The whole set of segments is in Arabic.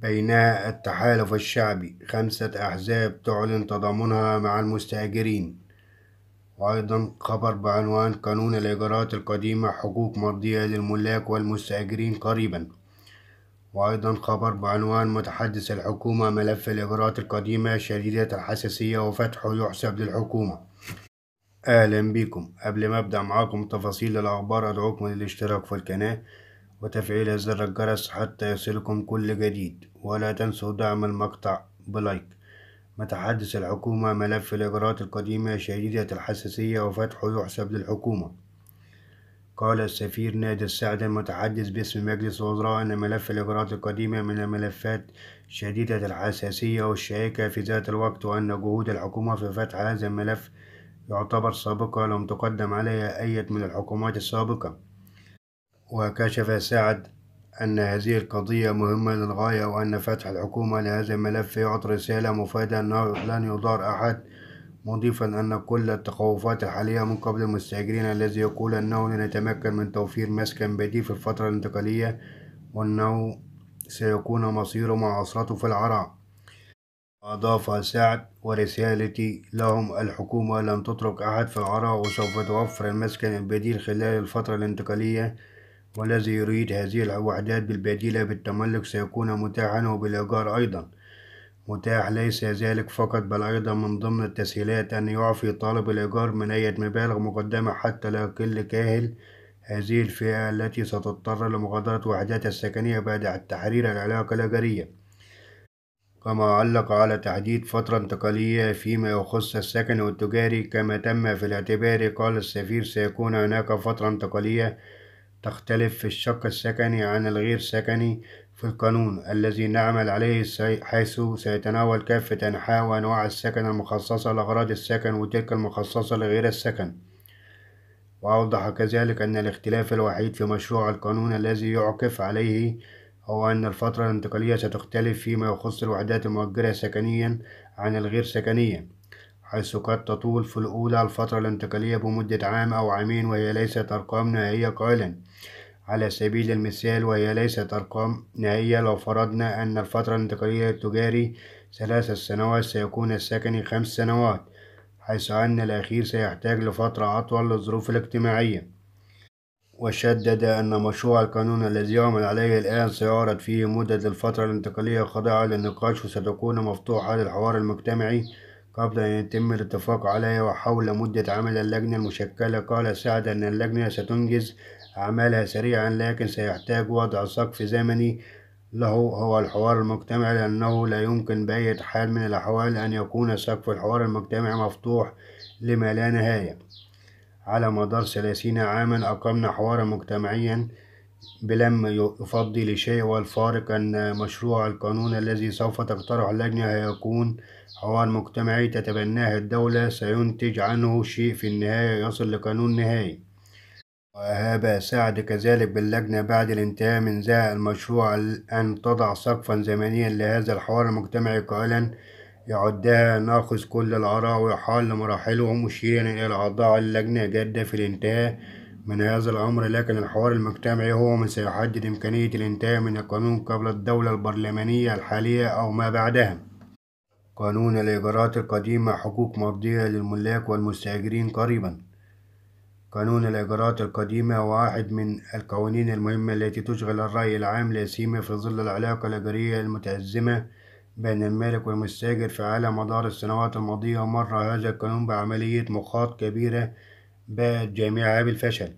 بين التحالف الشعبي خمسة أحزاب تعلن تضامنها مع المستأجرين وأيضا خبر بعنوان قانون الإيجارات القديمة حقوق مرضية للملاك والمستأجرين قريبا وأيضا خبر بعنوان متحدث الحكومة ملف الإيجارات القديمة شديدة الحساسية وفتحه يحسب للحكومة أهلا بكم قبل ما أبدأ معاكم تفاصيل الأخبار أدعوكم للاشتراك في القناة وتفعيل زر الجرس حتى يصلكم كل جديد ولا تنسوا دعم المقطع بلايك متحدث الحكومة ملف الإجراءات القديمة شديدة الحساسية وفتحه يحسب للحكومة قال السفير نادي السعد المتحدث باسم مجلس الوزراء أن ملف الإجراءات القديمة من الملفات شديدة الحساسية والشائكة في ذات الوقت وأن جهود الحكومة في فتح هذا الملف يعتبر سابقة لم تقدم عليها أي من الحكومات السابقة وكشف سعد أن هذه القضية مهمة للغاية وأن فتح الحكومة لهذا الملف يعطي رسالة مفادة أنه لن يضار أحد مضيفا أن كل التخوفات الحالية من قبل المستأجرين الذي يقول أنه لن يتمكن من توفير مسكن بديل في الفترة الانتقالية وأنه سيكون مصيره مع أسرته في العراء أضاف سعد ورسالتي لهم الحكومة لن تترك أحد في العراء وسوف توفر المسكن البديل خلال الفترة الانتقالية والذي يريد هذه الوحدات بالبديلة بالتملك سيكون متاحا وبالإيجار أيضا متاح ليس ذلك فقط بل أيضا من ضمن التسهيلات أن يعفي طالب الإيجار من أي مبالغ مقدمة حتى لا يقل كاهل هذه الفئة التي ستضطر لمغادرة وحداتها السكنية بعد تحرير العلاقة الإيجارية كما علق على تحديد فترة انتقالية فيما يخص السكن والتجاري كما تم في الاعتبار قال السفير سيكون هناك فترة انتقالية تختلف في الشق السكني عن الغير سكني في القانون الذي نعمل عليه حيث سيتناول كافة أنحاء وأنواع السكن المخصصة لأغراض السكن وتلك المخصصة لغير السكن وأوضح كذلك أن الاختلاف الوحيد في مشروع القانون الذي يعكف عليه هو أن الفترة الانتقالية ستختلف فيما يخص الوحدات المؤجرة سكنيا عن الغير سكنية حيث قد تطول في الأولى الفترة الانتقالية بمدة عام أو عامين وهي ليست أرقام نهائية قائلا على سبيل المثال وهي ليست أرقام نهائية لو فرضنا أن الفترة الانتقالية التجاري ثلاث سنوات سيكون السكني خمس سنوات حيث أن الأخير سيحتاج لفترة أطول للظروف الاجتماعية وشدد أن مشروع القانون الذي يعمل عليه الآن سيعرض فيه مدة الفترة الانتقالية خاضعة للنقاش وستكون مفتوحة للحوار المجتمعي قبل أن يتم الاتفاق عليها وحول مدة عمل اللجنة المشكلة قال سعد أن اللجنة ستنجز أعمالها سريعا لكن سيحتاج وضع سقف زمني له هو الحوار المجتمعي لأنه لا يمكن بأي حال من الأحوال أن يكون سقف الحوار المجتمعي مفتوح لما لا نهاية على مدار ثلاثين عاما أقمنا حوارا مجتمعيا بلم يفضي لشيء والفارق أن مشروع القانون الذي سوف تقترح اللجنة هيكون حوار مجتمعي تتبناه الدولة سينتج عنه شيء في النهاية يصل لقانون نهائي وهاب سعد كذلك باللجنة بعد الانتهاء من ذا المشروع أن تضع سقفا زمنيا لهذا الحوار المجتمعي قائلا يعدها ناقص كل الآراء ويحال لمراحلهم مشيرا إلى الأعضاء اللجنة جادة في الانتهاء من هذا الأمر لكن الحوار المجتمعي هو من سيحدد إمكانية الانتهاء من القانون قبل الدولة البرلمانية الحالية أو ما بعدها قانون الإيجارات القديم مع حقوق مرضية للملاك والمستأجرين قريبا قانون الإيجارات القديمة هو واحد من القوانين المهمة التي تشغل الرأي العام لا سيما في ظل العلاقة الإيجارية المتأزمة بين المالك والمستأجر في على مدار السنوات الماضية مر هذا القانون بعملية مخاط كبيرة باءت جامعها بالفشل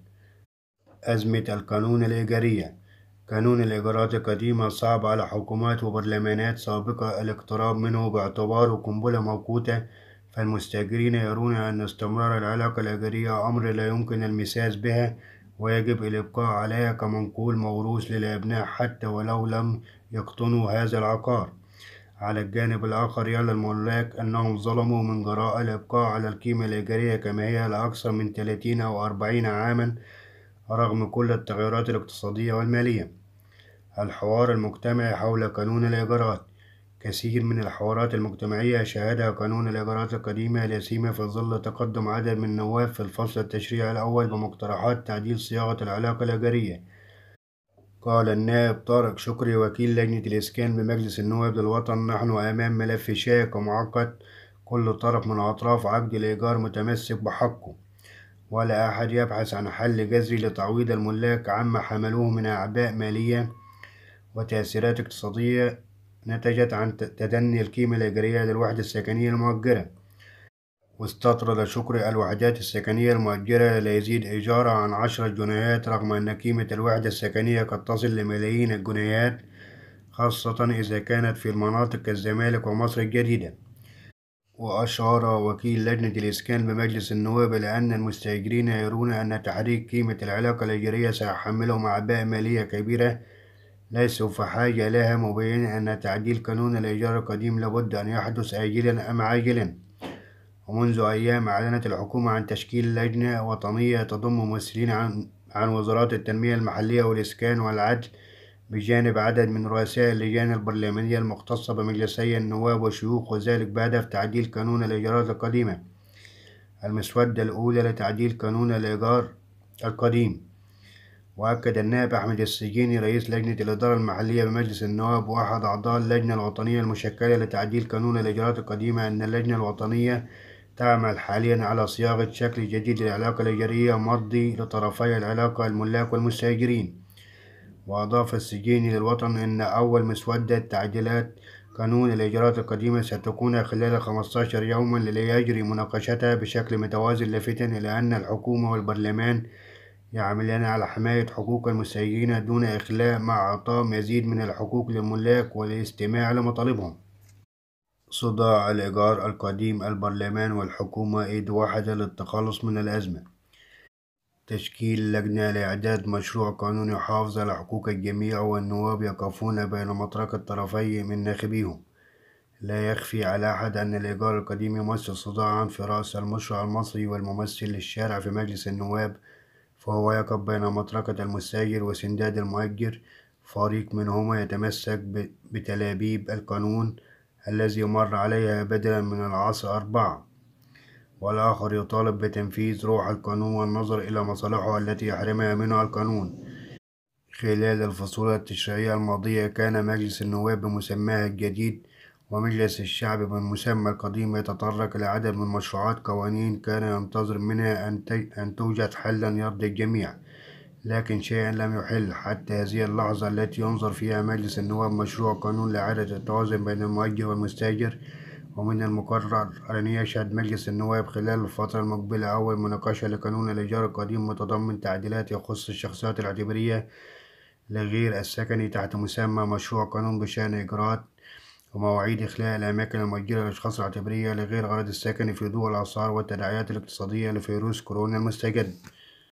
أزمة القانون الإيجارية قانون الإجارات القديمة صعب على حكومات وبرلمانات سابقة الاقتراب منه باعتباره قنبلة موقوتة فالمستأجرين يرون أن استمرار العلاقة الإيجارية أمر لا يمكن المساس بها ويجب الإبقاء عليها كمنقول موروث للأبناء حتى ولو لم يقطنوا هذا العقار على الجانب الآخر يرى الملاك أنهم ظلموا من جراء الإبقاء على القيمة الإيجارية كما هي لأكثر من 30 أو 40 عاما رغم كل التغيرات الاقتصادية والمالية الحوار المجتمعي حول قانون الإيجارات كثير من الحوارات المجتمعية شهدها قانون الإيجارات القديمة لا سيما في ظل تقدم عدد من النواب في الفصل التشريعي الأول بمقترحات تعديل صياغة العلاقة الإيجارية قال النائب طارق شكري وكيل لجنة الإسكان بمجلس النواب للوطن نحن أمام ملف شائك ومعقد كل طرف من أطراف عقد الإيجار متمسك بحقه ولا أحد يبحث عن حل جذري لتعويض الملاك عما حملوه من أعباء مالية وتأثيرات اقتصادية نتجت عن تدني القيمة الإيجارية للوحدة السكنية المؤجرة واستطرد شكر الوحدات السكنية المؤجرة لا يزيد إيجارها عن عشرة جنيهات رغم أن قيمة الوحدة السكنية قد تصل لملايين الجنيهات خاصة إذا كانت في المناطق كالزمالك ومصر الجديدة وأشار وكيل لجنة الإسكان بمجلس النواب لأن المستأجرين يرون أن تحريك قيمة العلاقة الإيجارية سيحملهم أعباء مالية كبيرة ليس حاجة لها مبينة أن تعديل قانون الإيجار القديم لابد أن يحدث آجلا أم عاجلا ومنذ أيام أعلنت الحكومة عن تشكيل لجنة وطنية تضم ممثلين عن, عن وزارات التنمية المحلية والإسكان والعدل بجانب عدد من رؤساء اللجان البرلمانية المختصة بمجلسي النواب والشيوخ وذلك بهدف تعديل قانون الإيجارات القديمة المسودة الأولى لتعديل قانون الإيجار القديم وأكد النائب أحمد السجيني رئيس لجنة الإدارة المحلية بمجلس النواب وأحد أعضاء اللجنة الوطنية المشكلة لتعديل قانون الإجراءات القديمة أن اللجنة الوطنية تعمل حاليا على صياغة شكل جديد للعلاقة الإيجارية مرضي لطرفي العلاقة الملاك والمستأجرين وأضاف السجيني للوطن أن أول مسودة تعديلات قانون الإجراءات القديمة ستكون خلال 15 يوما ليجري مناقشتها بشكل متوازن لافتا إلى أن الحكومة والبرلمان يعملان يعني على حماية حقوق المسيرين دون إخلاء مع إعطاء مزيد من الحقوق للملاك والاستماع لمطالبهم صداع الإيجار القديم البرلمان والحكومة إيد واحدة للتخلص من الأزمة تشكيل لجنة لإعداد مشروع قانون يحافظ على حقوق الجميع والنواب يقفون بين مطرق الطرفي من ناخبيهم لا يخفي على أحد أن الإيجار القديم يمثل صداعا في رأس المشروع المصري والممثل للشارع في مجلس النواب فهو يقف بين مطرقة المستأجر وسنداد المؤجر فريق منهما يتمسك بتلابيب القانون الذي مر عليها بدلا من العصر أربعة والآخر يطالب بتنفيذ روح القانون والنظر إلى مصالحه التي يحرمها منها القانون خلال الفصول التشريعية الماضية كان مجلس النواب بمسماه الجديد ومجلس الشعب بالمسمى القديم يتطرق لعدد من مشروعات قوانين كان ينتظر منها أن توجد حلا يرضي الجميع لكن شيئا لم يحل حتى هذه اللحظة التي ينظر فيها مجلس النواب مشروع قانون لإعادة التوازن بين المؤجر والمستأجر ومن المقرر أن يشهد مجلس النواب خلال الفترة المقبلة أول مناقشة لقانون الإيجار القديم متضمن تعديلات يخص الشخصيات الاعتبارية لغير السكني تحت مسمى مشروع قانون بشأن إجراءات ومواعيد إخلاء الأماكن المؤجلة للأشخاص الاعتبارية لغير غرض السكن في ضوء الآثار والتداعيات الاقتصادية لفيروس كورونا المستجد